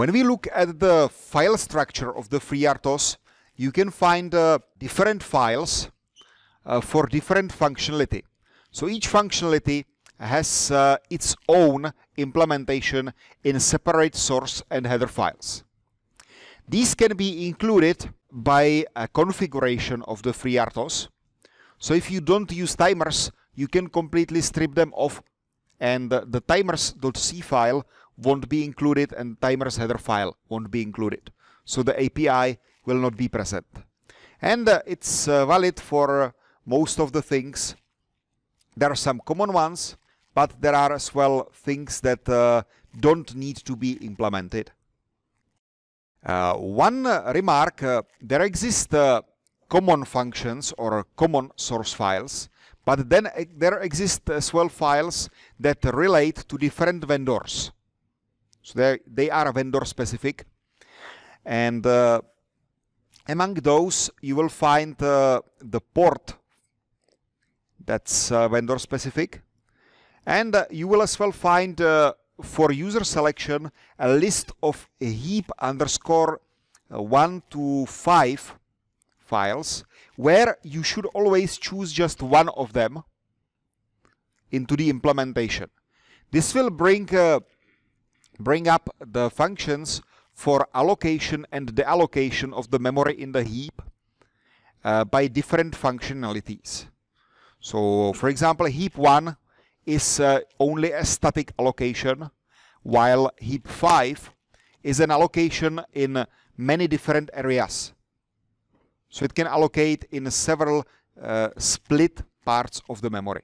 When we look at the file structure of the FreeRTOS, you can find uh, different files uh, for different functionality. So each functionality has uh, its own implementation in separate source and header files. These can be included by a configuration of the FreeRTOS. So if you don't use timers, you can completely strip them off and the, the timers.c file won't be included and timers header file won't be included. So the API will not be present. And uh, it's uh, valid for uh, most of the things. There are some common ones, but there are as well things that uh, don't need to be implemented. Uh, one uh, remark, there exists common functions or common source files, but then there exist as well files that relate to different vendors. So they are vendor specific. And uh, among those, you will find uh, the port that's uh, vendor specific. And uh, you will as well find uh, for user selection a list of heap underscore uh, 1 to 5 files where you should always choose just one of them into the implementation. This will bring, uh, bring up the functions for allocation and deallocation of the memory in the heap uh, by different functionalities. So, for example, heap 1 is uh, only a static allocation, while heap 5 is an allocation in many different areas. So it can allocate in several uh, split parts of the memory.